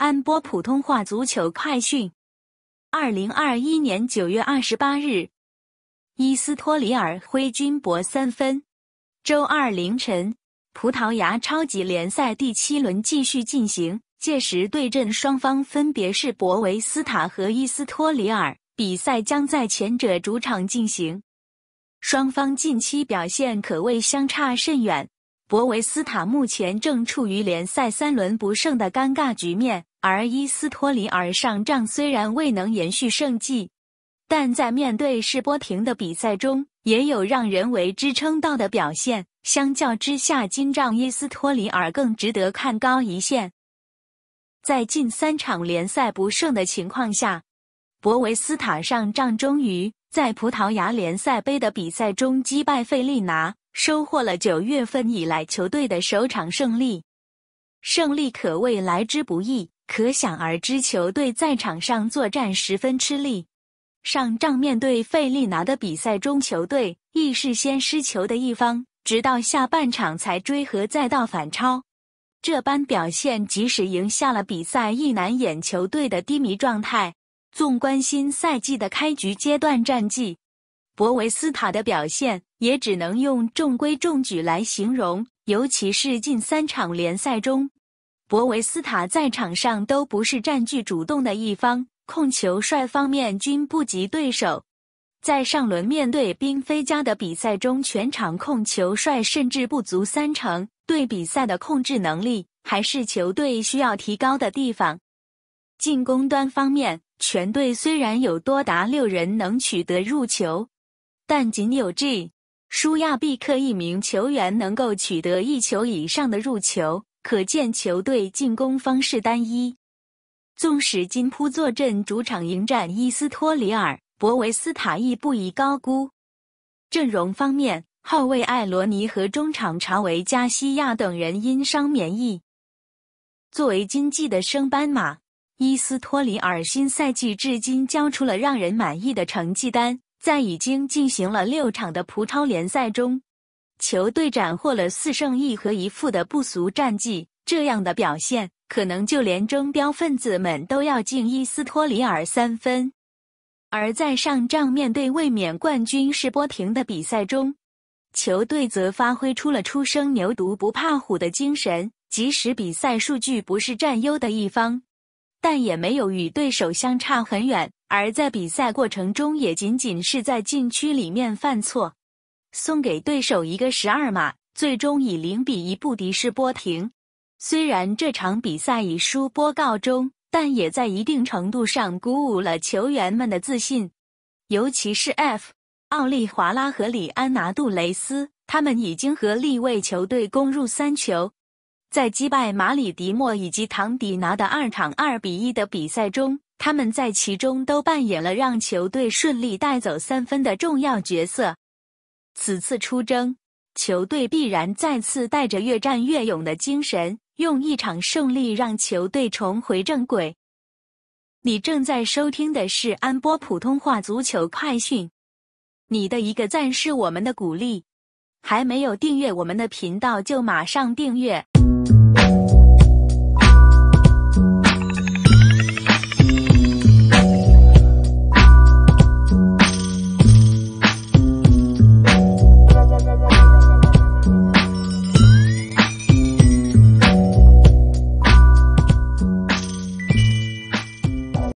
安播普通话足球快讯：二零二一年九月二十八日，伊斯托里尔挥军博三分。周二凌晨，葡萄牙超级联赛第七轮继续进行，届时对阵双方分别是博维斯塔和伊斯托里尔，比赛将在前者主场进行。双方近期表现可谓相差甚远，博维斯塔目前正处于联赛三轮不胜的尴尬局面。而伊斯托里尔上仗虽然未能延续胜绩，但在面对世波廷的比赛中也有让人为之称道的表现。相较之下，金仗伊斯托里尔更值得看高一线。在近三场联赛不胜的情况下，博维斯塔上仗终于在葡萄牙联赛杯的比赛中击败费利拿，收获了九月份以来球队的首场胜利。胜利可谓来之不易。可想而知，球队在场上作战十分吃力。上仗面对费利拿的比赛中，球队亦是先失球的一方，直到下半场才追和，再到反超。这般表现，即使赢下了比赛，亦难掩球队的低迷状态。纵观新赛季的开局阶段战绩，博维斯塔的表现也只能用中规中矩来形容，尤其是近三场联赛中。博维斯塔在场上都不是占据主动的一方，控球率方面均不及对手。在上轮面对宾菲加的比赛中，全场控球率甚至不足三成，对比赛的控制能力还是球队需要提高的地方。进攻端方面，全队虽然有多达六人能取得入球，但仅有 G· 舒亚毕克一名球员能够取得一球以上的入球。可见球队进攻方式单一，纵使金扑坐镇主场迎战伊斯托里尔，博维斯塔亦不宜高估。阵容方面，后卫艾罗尼和中场查维加西亚等人因伤免疫。作为经济的升班马，伊斯托里尔新赛季至今交出了让人满意的成绩单，在已经进行了六场的葡超联赛中。球队斩获了四胜一和一负的不俗战绩，这样的表现可能就连争标分子们都要敬伊斯托里尔三分。而在上仗面对卫冕冠军是波廷的比赛中，球队则发挥出了初生牛犊不怕虎的精神，即使比赛数据不是占优的一方，但也没有与对手相差很远。而在比赛过程中，也仅仅是在禁区里面犯错。送给对手一个十二码，最终以零比一不敌世波廷。虽然这场比赛以输波告终，但也在一定程度上鼓舞了球员们的自信，尤其是 F、奥利华拉和里安拿杜雷斯，他们已经和立卫球队攻入三球。在击败马里迪莫以及唐迪拿的二场二比一的比赛中，他们在其中都扮演了让球队顺利带走三分的重要角色。此次出征，球队必然再次带着越战越勇的精神，用一场胜利让球队重回正轨。你正在收听的是安波普通话足球快讯。你的一个赞是我们的鼓励，还没有订阅我们的频道就马上订阅。